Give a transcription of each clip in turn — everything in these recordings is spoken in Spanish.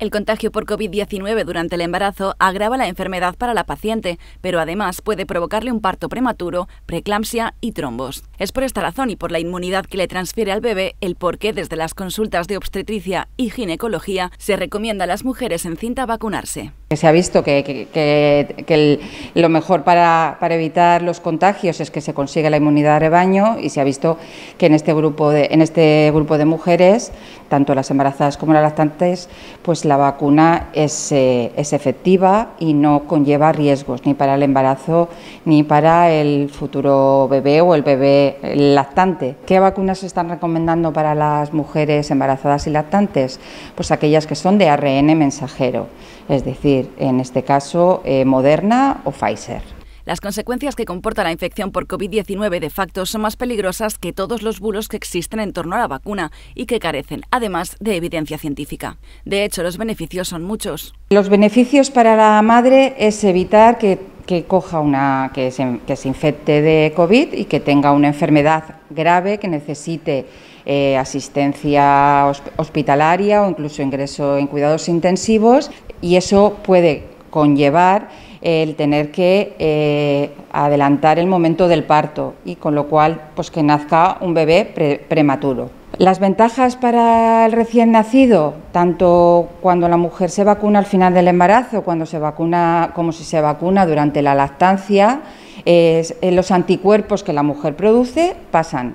El contagio por COVID-19 durante el embarazo agrava la enfermedad para la paciente, pero además puede provocarle un parto prematuro, preeclampsia y trombos. Es por esta razón y por la inmunidad que le transfiere al bebé el por qué desde las consultas de obstetricia y ginecología se recomienda a las mujeres en cinta vacunarse. Se ha visto que, lo mejor para, evitar los contagios es que se consiga la inmunidad de rebaño y se ha visto que en este grupo de, en este grupo de mujeres, tanto las embarazadas como las lactantes, pues la vacuna es, eh, es efectiva y no conlleva riesgos ni para el embarazo ni para el futuro bebé o el bebé lactante. ¿Qué vacunas se están recomendando para las mujeres embarazadas y lactantes? Pues aquellas que son de ARN mensajero, es decir, en este caso, eh, Moderna o Pfizer. Las consecuencias que comporta la infección por COVID-19 de facto son más peligrosas que todos los bulos que existen en torno a la vacuna y que carecen, además, de evidencia científica. De hecho, los beneficios son muchos. Los beneficios para la madre es evitar que, coja una, que se infecte de COVID y que tenga una enfermedad grave que necesite eh, asistencia hospitalaria o incluso ingreso en cuidados intensivos y eso puede conllevar el tener que eh, adelantar el momento del parto y con lo cual pues que nazca un bebé prematuro. Las ventajas para el recién nacido, tanto cuando la mujer se vacuna al final del embarazo, cuando se vacuna, como si se vacuna durante la lactancia, es, eh, los anticuerpos que la mujer produce pasan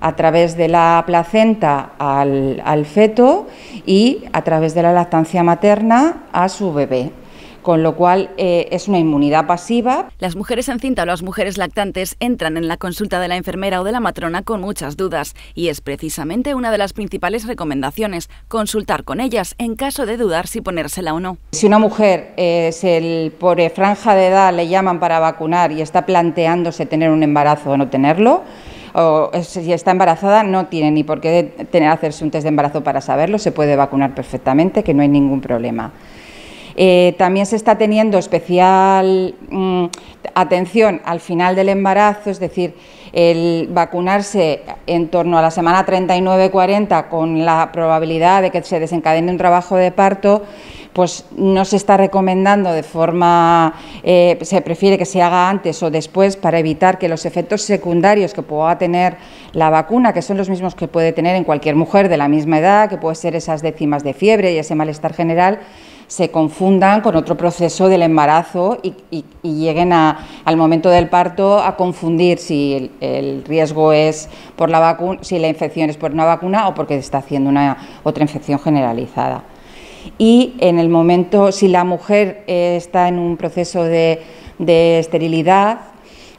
a través de la placenta al, feto y a través de la lactancia materna a su bebé con lo cual eh, es una inmunidad pasiva. Las mujeres en cinta o las mujeres lactantes entran en la consulta de la enfermera o de la matrona con muchas dudas y es precisamente una de las principales recomendaciones, consultar con ellas en caso de dudar si ponérsela o no. Si una mujer es eh, el, por eh, franja de edad le llaman para vacunar y está planteándose tener un embarazo o no tenerlo, o si está embarazada no tiene ni por qué tener, hacerse un test de embarazo para saberlo, se puede vacunar perfectamente, que no hay ningún problema. Eh, también se está teniendo especial mm, atención al final del embarazo, es decir, el vacunarse en torno a la semana 39-40 con la probabilidad de que se desencadene un trabajo de parto, pues no se está recomendando de forma, eh, se prefiere que se haga antes o después para evitar que los efectos secundarios que pueda tener la vacuna, que son los mismos que puede tener en cualquier mujer de la misma edad, que puede ser esas décimas de fiebre y ese malestar general, se confundan con otro proceso del embarazo y, lleguen al momento del parto a confundir si el, riesgo es por la vacuna, si la infección es por una vacuna o porque está haciendo una otra infección generalizada. Y en el momento, si la mujer eh, está en un proceso de, de esterilidad,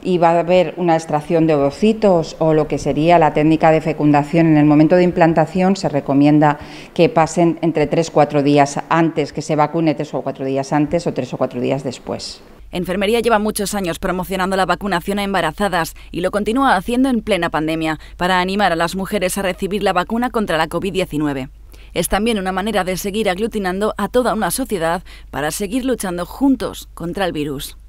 y va a haber una extracción de ovocitos o lo que sería la técnica de fecundación en el momento de implantación, se recomienda que pasen entre tres o cuatro días antes, que se vacune tres o cuatro días antes o tres o cuatro días después. Enfermería lleva muchos años promocionando la vacunación a embarazadas y lo continúa haciendo en plena pandemia para animar a las mujeres a recibir la vacuna contra la COVID-19 es también una manera de seguir aglutinando a toda una sociedad para seguir luchando juntos contra el virus.